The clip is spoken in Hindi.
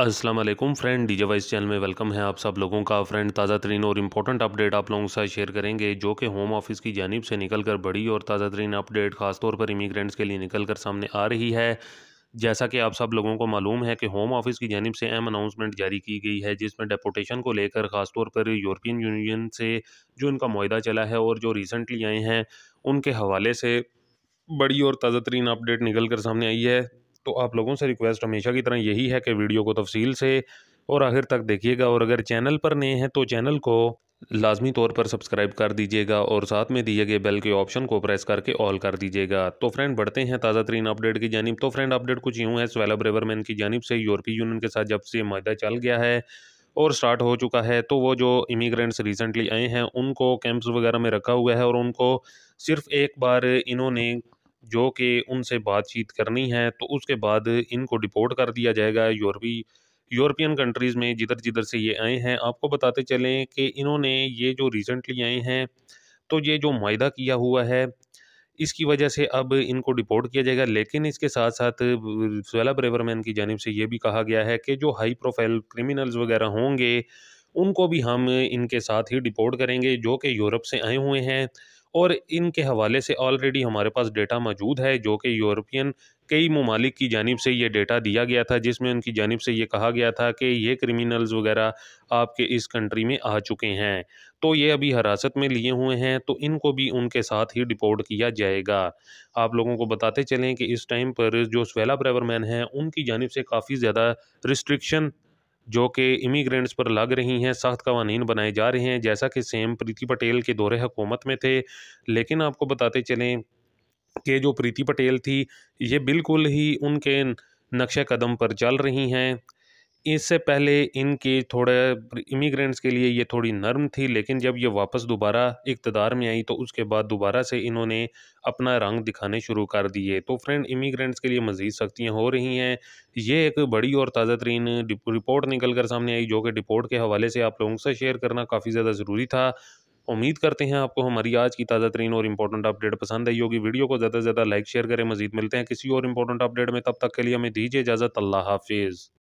असलम फ्रेंड डी वाइस चैनल में वेलकम है आप सब लोगों का फ्रेंड ताज़ा तरीन और इम्पोर्टेंट अपडेट आप लोगों के साथ शेयर करेंगे जो कि होम ऑफिस की जानब से निकल कर बड़ी और ताज़ा तरीन अपडेट खासतौर पर इमीग्रेंट्स के लिए निकल कर सामने आ रही है जैसा कि आप सब लोगों को मालूम है कि होम ऑफिस की जानब से अहम अनाउंसमेंट जारी की गई है जिसमें डेपोटेशन को लेकर ख़ासतौर पर यूरोपियन यूनियन से जो इनका माहा चला है और जो रिसेंटली आए हैं उनके हवाले से बड़ी और ताज़ा तरीन अपडेट निकल कर सामने आई है तो आप लोगों से रिक्वेस्ट हमेशा की तरह यही है कि वीडियो को तफसील से और आखिर तक देखिएगा और अगर चैनल पर नए हैं तो चैनल को लाजमी तौर पर सब्सक्राइब कर दीजिएगा और साथ में दिए गए बेल के ऑप्शन को प्रेस करके ऑल कर दीजिएगा तो फ्रेंड बढ़ते हैं ताज़ा तरीन अपडेट की जानब तो फ्रेंड अपडेट कुछ यूँ है स्वेला ब्रेवरमैन की जानब से यूरोपीय यूनियन के साथ जब से माहा चल गया है और स्टार्ट हो चुका है तो वो जो इमिग्रेंट्स रिसेंटली आए हैं उनको कैंप्स वगैरह में रखा हुआ है और उनको सिर्फ एक बार इन्होंने जो कि उनसे बातचीत करनी है तो उसके बाद इनको डिपोर्ट कर दिया जाएगा यूरोपी यूरोपियन कंट्रीज़ में जिधर जिधर से ये आए हैं आपको बताते चलें कि इन्होंने ये जो रिसेंटली आए हैं तो ये जो माहा किया हुआ है इसकी वजह से अब इनको डिपोर्ट किया जाएगा लेकिन इसके साथ साथ वेला ब्रेवरमैन की जानब से ये भी कहा गया है कि जो हाई प्रोफाइल क्रिमिनल्स वगैरह होंगे उनको भी हम इनके साथ ही डिपोर्ट करेंगे जो कि यूरोप से आए हुए हैं और इनके हवाले से ऑलरेडी हमारे पास डेटा मौजूद है जो कि यूरोपियन कई ममालिक की जानब से ये डेटा दिया गया था जिसमें उनकी जानब से ये कहा गया था कि ये क्रिमिनल्स वगैरह आपके इस कंट्री में आ चुके हैं तो ये अभी हिरासत में लिए हुए हैं तो इनको भी उनके साथ ही डिपोर्ट किया जाएगा आप लोगों को बताते चलें कि इस टाइम पर जो स्वेला ब्रेवरमैन हैं उनकी जानब से काफ़ी ज़्यादा रिस्ट्रिक्शन जो कि इमीग्रेंट्स पर लग रही हैं सख्त कवानीन बनाए जा रहे हैं जैसा कि सेम प्रीति पटेल के दौरे हुकूमत में थे लेकिन आपको बताते चलें कि जो प्रीति पटेल थी ये बिल्कुल ही उनके नक्शे कदम पर चल रही हैं इससे पहले इनके थोड़े इमिग्रेंट्स के लिए ये थोड़ी नर्म थी लेकिन जब ये वापस दोबारा इकतदार में आई तो उसके बाद दोबारा से इन्होंने अपना रंग दिखाने शुरू कर दिए तो फ्रेंड इमिग्रेंट्स के लिए मज़ीद सख्तियाँ हो रही हैं ये एक बड़ी और ताज़ा तरीन रिपोर्ट निकल कर सामने आई जो कि रिपोर्ट के हवाले से आप लोगों से शेयर करना काफ़ी ज़्यादा ज़रूरी था उम्मीद करते हैं आपको हमारी आज की ताज़ा तरीन और इंपॉर्टेंट अपडेट पसंद आई होगी वीडियो को ज़्यादा से ज़्यादा लाइक शेयर करें मजीद मिलते हैं किसी और इंपॉर्टेंट अपडेट में तब तक के लिए हमें दीजिए इजाज़त अल्लाह हाफिज़